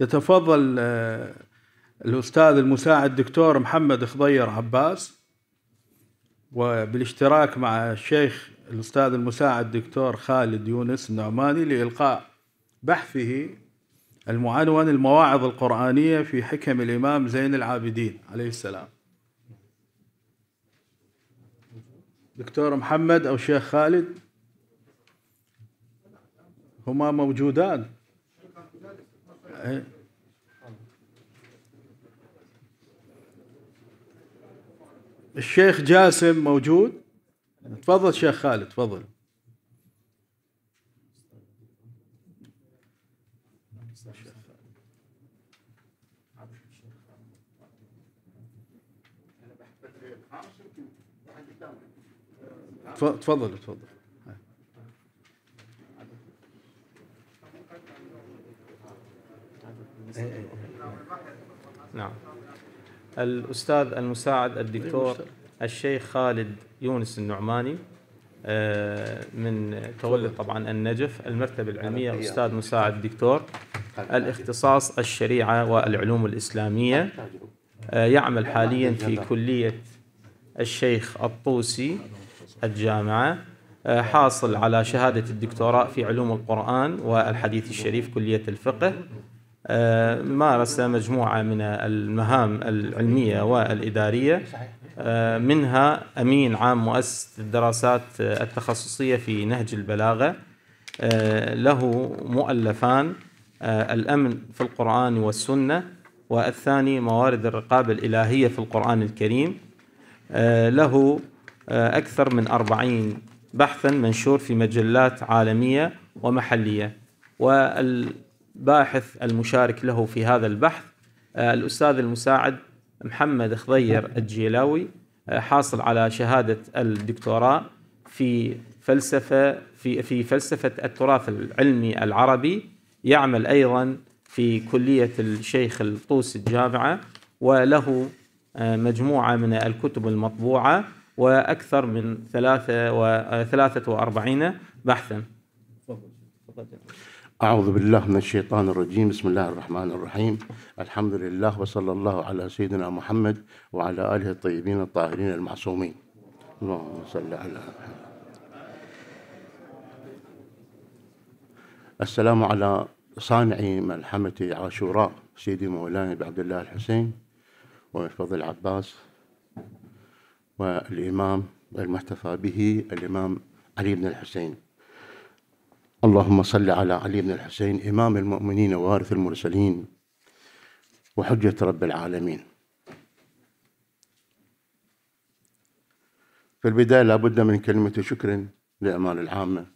يتفضل آه، الأستاذ المساعد دكتور محمد خضير عباس وبالاشتراك مع الشيخ الأستاذ المساعد دكتور خالد يونس النعماني لإلقاء بحثه المعنون المواعظ القرآنية في حكم الإمام زين العابدين عليه السلام دكتور محمد أو شيخ خالد هما موجودان إيه؟ الشيخ جاسم موجود تفضل شيخ خالد تفضل تفضل تفضل نعم الأستاذ المساعد الدكتور الشيخ خالد يونس النعماني آه، من تولد طبعا النجف المرتبة العلمية أستاذ مساعد دكتور الاختصاص الشريعة والعلوم الإسلامية آه، يعمل حاليا في كلية الشيخ الطوسي الجامعة آه، حاصل على شهادة الدكتوراه في علوم القرآن والحديث الشريف كلية الفقه آه، مارس مجموعة من المهام العلمية والإدارية آه، منها أمين عام مؤسسة الدراسات التخصصية في نهج البلاغة آه، له مؤلفان الأمن في القرآن والسنة والثاني موارد الرقابة الإلهية في القرآن الكريم له أكثر من أربعين بحثا منشور في مجلات عالمية ومحلية الباحث المشارك له في هذا البحث آه، الأستاذ المساعد محمد خضير الجيلاوي آه، حاصل على شهادة الدكتوراه في فلسفة في في فلسفة التراث العلمي العربي يعمل أيضا في كلية الشيخ الطوسي الجامعة وله آه، مجموعة من الكتب المطبوعة وأكثر من ثلاثة وأربعين بحثا أعوذ بالله من الشيطان الرجيم بسم الله الرحمن الرحيم الحمد لله وصلى الله على سيدنا محمد وعلى آله الطيبين الطاهرين المعصومين اللهم صل على محمد السلام على صانع ملحمة عاشوراء سيدي مولانا عبد الله الحسين ومحفظ العباس والإمام المحتفى به الإمام علي بن الحسين اللهم صل على علي بن الحسين إمام المؤمنين ووارث المرسلين وحجة رب العالمين في البداية لابد من كلمة شكر لأمان العامة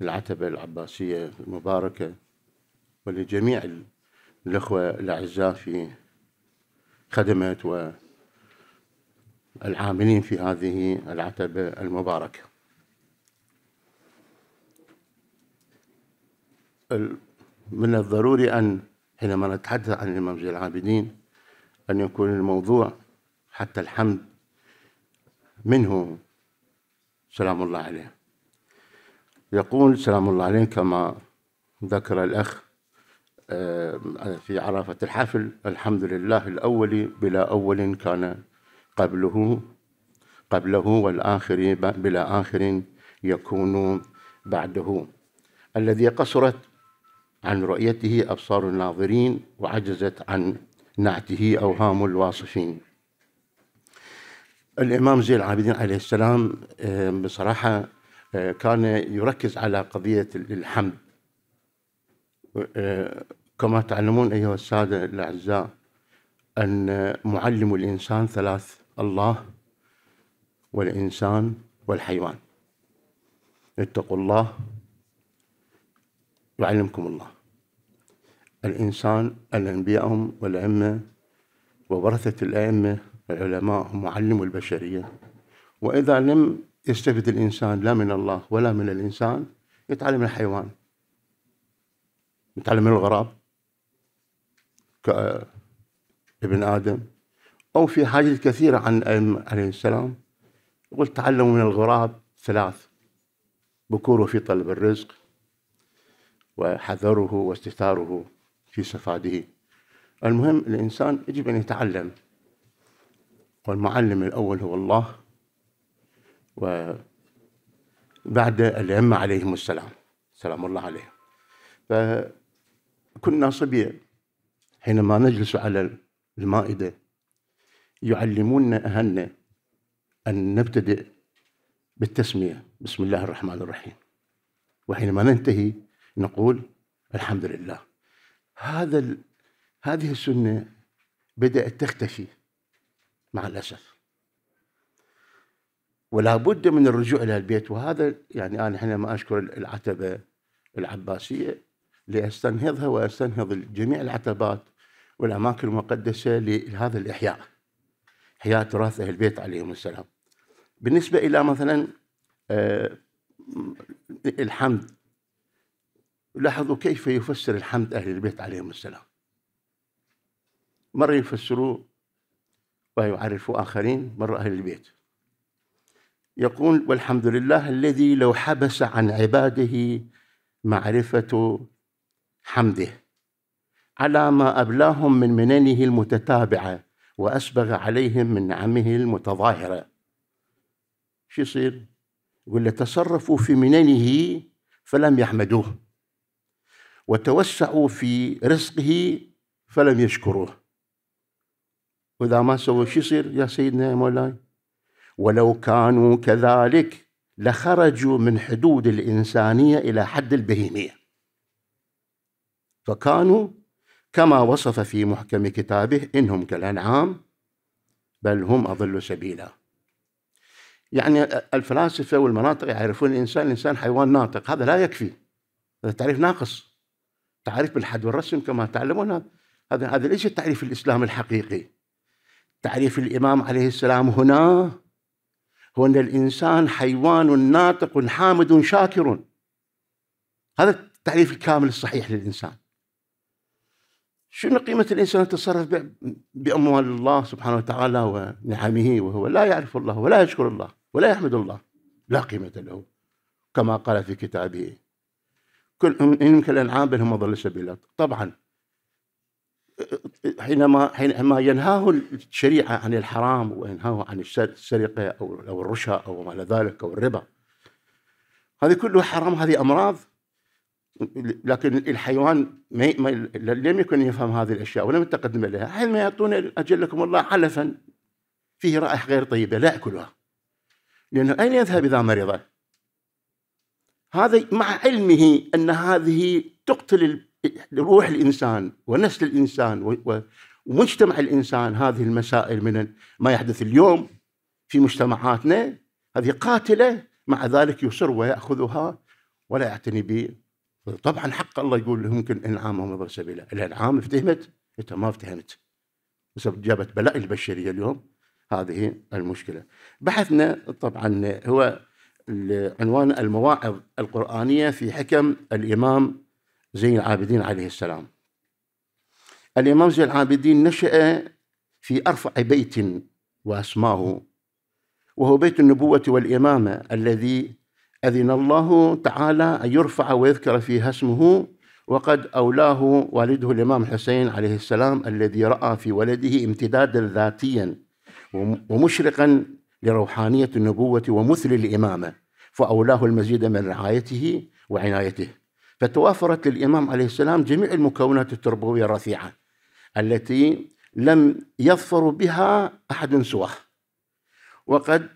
العتبة العباسية المباركة ولجميع الأخوة الأعزاء في خدمة والعاملين في هذه العتبة المباركة من الضروري أن حينما نتحدث عن الإمام زين العابدين أن يكون الموضوع حتى الحمد منه سلام الله عليه يقول سلام الله عليه كما ذكر الأخ آه، في عرفة الحفل الحمد لله الأول بلا أول كان قبله قبله والآخر بلا آخر يكون بعده الذي قصرت عن رؤيته أبصار الناظرين وعجزت عن نعته أوهام الواصفين الإمام زين العابدين عليه السلام آه، بصراحة آه، كان يركز على قضية الحمد آه، كما تعلمون أيها السادة الأعزاء أن معلم الإنسان ثلاث الله والإنسان والحيوان اتقوا الله يعلمكم الله الإنسان الأنبياء هم والأئمة وورثة الأئمة العلماء هم معلم البشرية وإذا لم يستفد الإنسان لا من الله ولا من الإنسان يتعلم من الحيوان يتعلم من الغراب كابن آدم أو في حاجة كثيرة عن الأئمة عليه السلام يقول تعلموا من الغراب ثلاث بكوره في طلب الرزق وحذره واستثاره في صفاده المهم الإنسان يجب أن يتعلم والمعلم الأول هو الله وبعد الأئمة عليهم السلام سلام الله عليهم فكنا صبية حينما نجلس على المائدة يعلمون أهلنا أن نبتدئ بالتسمية بسم الله الرحمن الرحيم وحينما ننتهي نقول الحمد لله هذا ال... هذه السنه بدات تختفي مع الاسف ولا بد من الرجوع الى البيت وهذا يعني انا حينما اشكر العتبه العباسيه لاستنهضها واستنهض جميع العتبات والاماكن المقدسه لهذا الاحياء احياء تراث اهل البيت عليهم السلام بالنسبه الى مثلا آه، الحمد لاحظوا كيف يفسر الحمد أهل البيت عليهم السلام مرة يفسروه ويعرفوا آخرين مرة أهل البيت يقول والحمد لله الذي لو حبس عن عباده معرفة حمده على ما أبلاهم من مننه المتتابعة وأسبغ عليهم من نعمه المتظاهرة شو يصير؟ يقول تصرفوا في مننه فلم يحمدوه وتوسعوا في رزقه فلم يشكروه وإذا ما سووا شو يصير يا سيدنا يا مولاي ولو كانوا كذلك لخرجوا من حدود الإنسانية إلى حد البهيمية فكانوا كما وصف في محكم كتابه إنهم كالأنعام بل هم أضل سبيلا يعني الفلاسفة والمناطق يعرفون الإنسان الإنسان حيوان ناطق هذا لا يكفي هذا تعريف ناقص تعريف بالحد والرسم كما تعلمون هذا هذا ليس تعريف الاسلام الحقيقي تعريف الامام عليه السلام هنا هو ان الانسان حيوان ناطق حامد شاكر هذا التعريف الكامل الصحيح للانسان شنو قيمة الإنسان يتصرف بأموال الله سبحانه وتعالى ونعمه وهو لا يعرف الله ولا يشكر الله ولا يحمد الله لا قيمة له كما قال في كتابه كل يمكن العام بينهم ظل سبيلا طبعا حينما حينما ينهاه الشريعة عن الحرام وينهاه عن السرقة أو أو الرشا أو ما إلى ذلك أو الربا هذه كله حرام هذه أمراض لكن الحيوان ما ما لم يكن يفهم هذه الاشياء ولم يتقدم اليها حينما يعطون اجلكم الله علفا فيه رائحه غير طيبه لا ياكلها لانه اين يذهب اذا مرض؟ هذا مع علمه أن هذه تقتل روح الإنسان ونسل الإنسان ومجتمع الإنسان هذه المسائل من ما يحدث اليوم في مجتمعاتنا هذه قاتلة مع ذلك يصر ويأخذها ولا يعتني به طبعا حق الله يقول له ممكن انعام وما سبيله الانعام افتهمت انت ما افتهمت بسبب جابت بلاء البشريه اليوم هذه المشكله بحثنا طبعا هو عنوان المواعظ القرآنية في حكم الإمام زين العابدين عليه السلام الإمام زين العابدين نشأ في أرفع بيت وأسماه وهو بيت النبوة والإمامة الذي أذن الله تعالى أن يرفع ويذكر فيها اسمه وقد أولاه والده الإمام حسين عليه السلام الذي رأى في ولده امتدادا ذاتيا ومشرقا لروحانية النبوة ومثل الإمامة فأولاه المزيد من رعايته وعنايته فتوافرت للإمام عليه السلام جميع المكونات التربوية الرفيعة التي لم يظفر بها أحد سواه وقد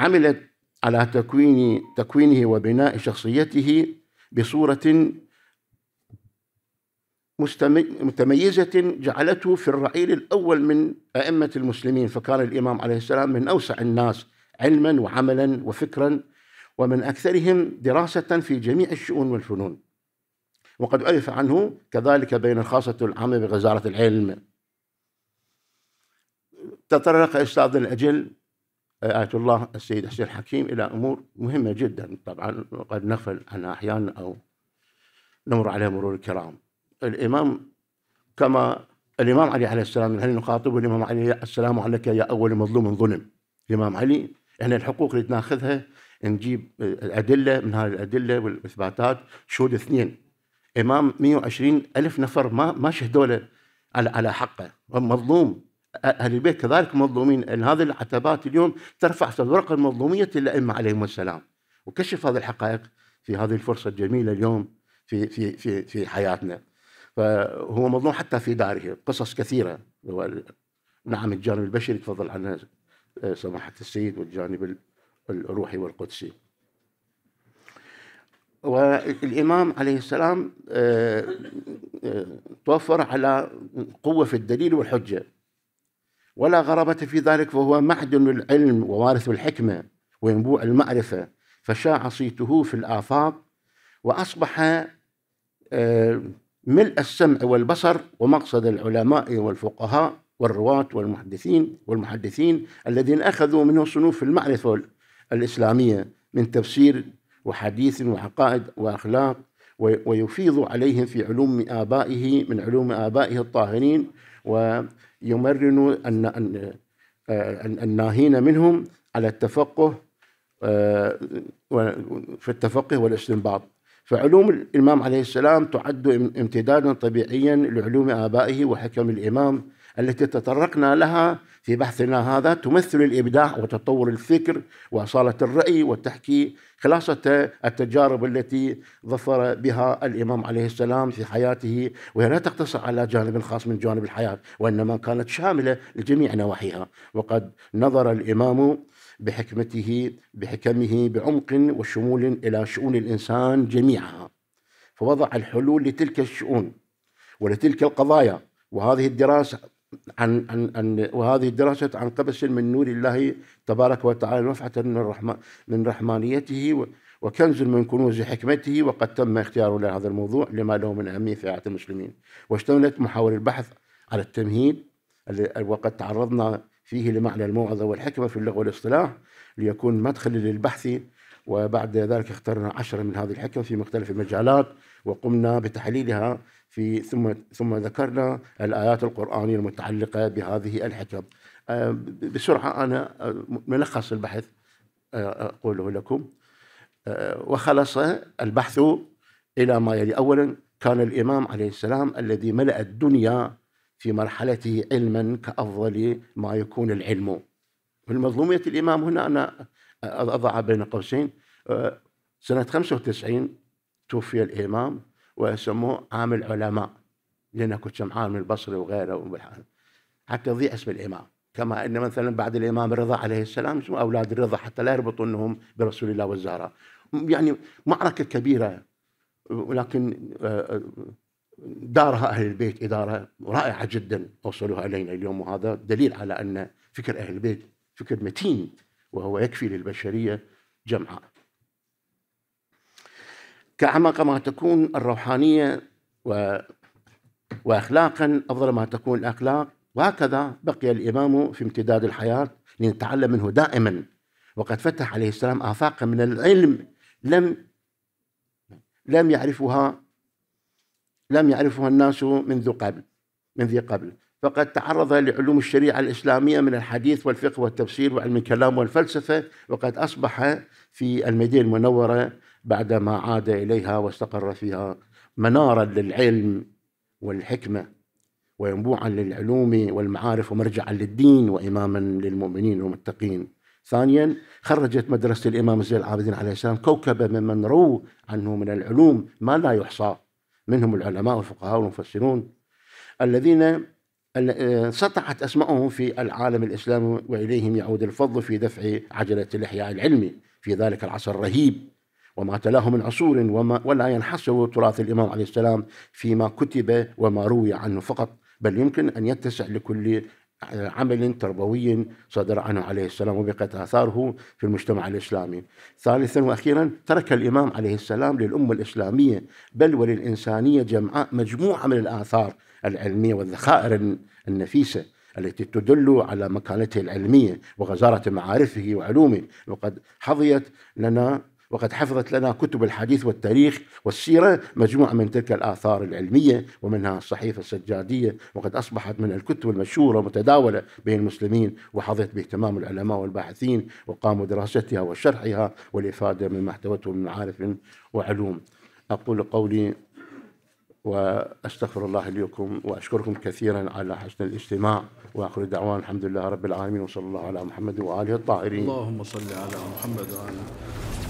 عملت على تكوين تكوينه وبناء شخصيته بصورة متميزة جعلته في الرعيل الأول من أئمة المسلمين فكان الإمام عليه السلام من أوسع الناس علما وعملا وفكرا ومن أكثرهم دراسة في جميع الشؤون والفنون وقد عرف عنه كذلك بين الخاصة العامة بغزارة العلم تطرق أستاذ الأجل آية الله السيد حسين الحكيم إلى أمور مهمة جدا طبعا قد نغفل عنها أحيانا أو نمر عليها مرور الكرام الإمام كما الإمام علي عليه السلام هل نخاطب الإمام علي السلام عليك يا أول مظلوم ظلم الإمام علي إحنا الحقوق اللي ناخذها نجيب الأدلة من هذه الأدلة والإثباتات شهود اثنين إمام 120 ألف نفر ما ما شهدوا له على على حقه مظلوم أهل البيت كذلك مظلومين أن هذه العتبات اليوم ترفع تدرق المظلومية الأئمة عليهم السلام وكشف هذه الحقائق في هذه الفرصة الجميلة اليوم في في في في حياتنا فهو مظلوم حتى في داره قصص كثيره هو نعم الجانب البشري تفضل عنها آه، سماحه السيد والجانب الروحي والقدسي والإمام عليه السلام آه، آه، توفر على قوة في الدليل والحجة ولا غرابة في ذلك فهو معدن العلم ووارث الحكمة وينبوع المعرفة فشاع صيته في الآفاق وأصبح ملء السمع والبصر ومقصد العلماء والفقهاء والرواة والمحدثين والمحدثين الذين أخذوا منه صنوف المعرفة الإسلامية من تفسير وحديث وعقائد وأخلاق ويفيض عليهم في علوم آبائه من علوم آبائه الطاهرين ويمرن الناهين منهم على التفقه آه، في التفقه والاستنباط فعلوم الإمام عليه السلام تعد امتدادا طبيعيا لعلوم آبائه وحكم الإمام التي تطرقنا لها في بحثنا هذا تمثل الإبداع وتطور الفكر وأصالة الرأي وتحكي خلاصة التجارب التي ظفر بها الإمام عليه السلام في حياته وهي لا تقتصر على جانب خاص من جانب الحياة وإنما كانت شاملة لجميع نواحيها وقد نظر الإمام بحكمته بحكمه بعمق وشمول إلى شؤون الإنسان جميعها فوضع الحلول لتلك الشؤون ولتلك القضايا وهذه الدراسة عن, عن, عن وهذه الدراسة عن قبس من نور الله تبارك وتعالى نفعة من, الرحمن من رحمانيته وكنز من كنوز حكمته وقد تم اختيار لهذا الموضوع لما له من أهمية في المسلمين واشتملت محاور البحث على التمهيد وقد تعرضنا فيه لمعنى الموعظة والحكمة في اللغة والاصطلاح ليكون مدخلا للبحث وبعد ذلك اخترنا عشرة من هذه الحكم في مختلف المجالات وقمنا بتحليلها في ثم ثم ذكرنا الآيات القرآنية المتعلقة بهذه الحكم آه، بسرعة أنا آه، ملخص البحث آه، أقوله لكم وخلص البحث إلى ما يلي أولا كان الإمام عليه السلام الذي ملأ الدنيا في مرحلته علما كأفضل ما يكون العلم والمظلوميه مظلومية الإمام هنا أنا أضع بين قوسين سنة 95 توفي الإمام وسموه عام العلماء لأن كنت شمعان من البصري وغيره حتى يضيع اسم الإمام كما أن مثلا بعد الإمام الرضا عليه السلام اسمه أولاد الرضا حتى لا يربطونهم برسول الله والزهراء يعني معركة كبيرة ولكن آه، آه، دارها أهل البيت إدارة رائعة جدا أوصلوها إلينا اليوم وهذا دليل على أن فكر أهل البيت فكر متين وهو يكفي للبشرية جمعاء كأعمق ما تكون الروحانية و... وأخلاقا أفضل ما تكون الأخلاق وهكذا بقي الإمام في امتداد الحياة لنتعلم منه دائما وقد فتح عليه السلام آفاقا من العلم لم لم يعرفها لم يعرفها الناس منذ قبل من ذي قبل فقد تعرض لعلوم الشريعة الإسلامية من الحديث والفقه والتفسير وعلم الكلام والفلسفة وقد أصبح في المدينة المنورة بعدما عاد إليها واستقر فيها منارا للعلم والحكمة وينبوعا للعلوم والمعارف ومرجعا للدين وإماما للمؤمنين والمتقين ثانيا خرجت مدرسة الإمام زين العابدين عليه السلام كوكبة ممن روى عنه من العلوم ما لا يحصى منهم العلماء والفقهاء والمفسرون الذين آه، سطعت أسماءهم في العالم الإسلامي وإليهم يعود الفضل في دفع عجلة الإحياء العلمي في ذلك العصر الرهيب وما تلاه من عصور وما ولا ينحصر تراث الإمام عليه السلام فيما كتب وما روي عنه فقط بل يمكن أن يتسع لكل عمل تربوي صدر عنه عليه السلام وبقت آثاره في المجتمع الإسلامي ثالثا وأخيرا ترك الإمام عليه السلام للأمة الإسلامية بل وللإنسانية جمعاء مجموعة من الآثار العلمية والذخائر النفيسة التي تدل على مكانته العلمية وغزارة معارفه وعلومه وقد حظيت لنا وقد حفظت لنا كتب الحديث والتاريخ والسيرة مجموعة من تلك الآثار العلمية ومنها الصحيفة السجادية وقد أصبحت من الكتب المشهورة ومتداولة بين المسلمين وحظيت باهتمام العلماء والباحثين وقاموا دراستها وشرحها والإفادة من محتوته من معارف وعلوم أقول قولي واستغفر الله لكم واشكركم كثيرا على حسن الاستماع واخر دعوان الحمد لله رب العالمين وصلى الله على محمد واله الطاهرين. اللهم صل على محمد وآله